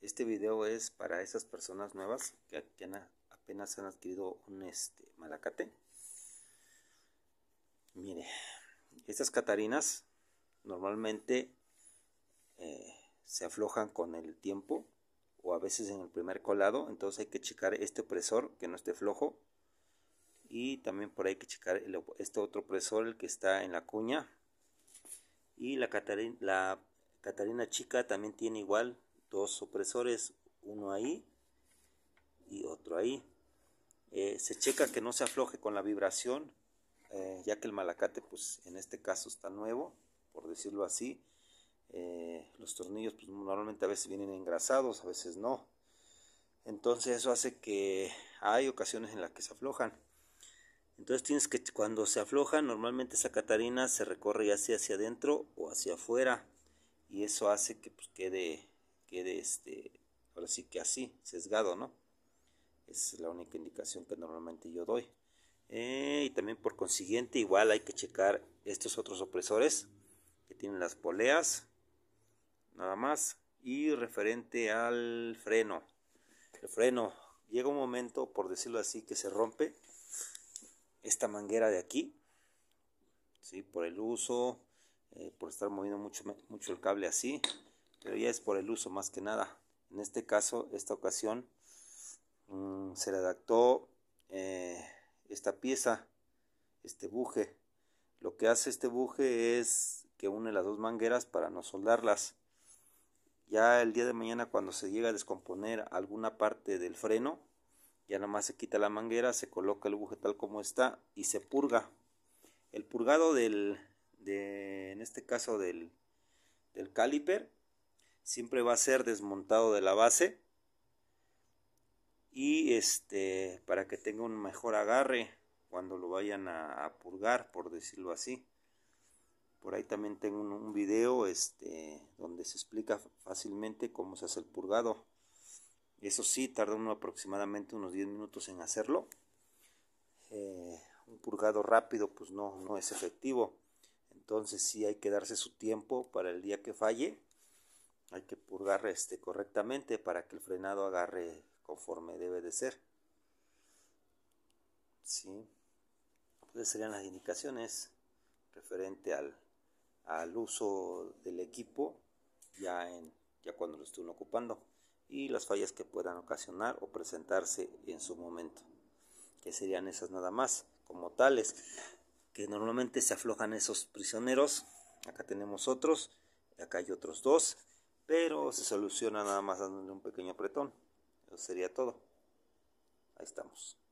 este video es para esas personas nuevas que, apenas han adquirido un este, malacate. Mire, estas catarinas normalmente eh, se aflojan con el tiempo o a veces en el primer colado, entonces hay que checar este opresor que no esté flojo y también por ahí hay que checar este otro opresor, el que está en la cuña y la catarina chica también tiene igual dos opresores, uno ahí y otro ahí. Eh, se checa que no se afloje con la vibración, eh, ya que el malacate, pues en este caso está nuevo, por decirlo así. Eh, los tornillos, pues normalmente a veces vienen engrasados, a veces no. Entonces eso hace que hay ocasiones en las que se aflojan. Entonces tienes que, cuando se aflojan, normalmente esa catarina se recorre ya sea hacia adentro o hacia afuera. Y eso hace que pues, quede quede este, ahora sí que así, sesgado, ¿no? es la única indicación que normalmente yo doy. Eh, y también por consiguiente, igual hay que checar estos otros opresores que tienen las poleas, nada más. Y referente al freno. El freno llega un momento, por decirlo así, que se rompe esta manguera de aquí, ¿sí? por el uso, eh, por estar moviendo mucho, mucho el cable así, ya es por el uso más que nada. En este caso, esta ocasión mm, se le adaptó eh, esta pieza, este buje. Lo que hace este buje es que une las dos mangueras para no soldarlas. Ya el día de mañana cuando se llega a descomponer alguna parte del freno, ya nada más se quita la manguera, se coloca el buje tal como está y se purga. El purgado del, de, en este caso del, del caliper, siempre va a ser desmontado de la base y este para que tenga un mejor agarre cuando lo vayan a, purgar por decirlo así por ahí también tengo un, video este, donde se explica fácilmente cómo se hace el purgado eso sí tarda uno aproximadamente unos 10 minutos en hacerlo eh, un purgado rápido pues no, no es efectivo entonces sí hay que darse su tiempo para el día que falle hay que purgar este correctamente para que el frenado agarre conforme debe de ser. ¿Sí? serían las indicaciones referente al, uso del equipo ya, en, ya cuando lo estén ocupando y las fallas que puedan ocasionar o presentarse en su momento. Que serían esas nada más, como tales, que normalmente se aflojan esos prisioneros. Acá tenemos otros, acá hay otros dos pero se soluciona nada más dándole un pequeño apretón. Eso sería todo. Ahí estamos.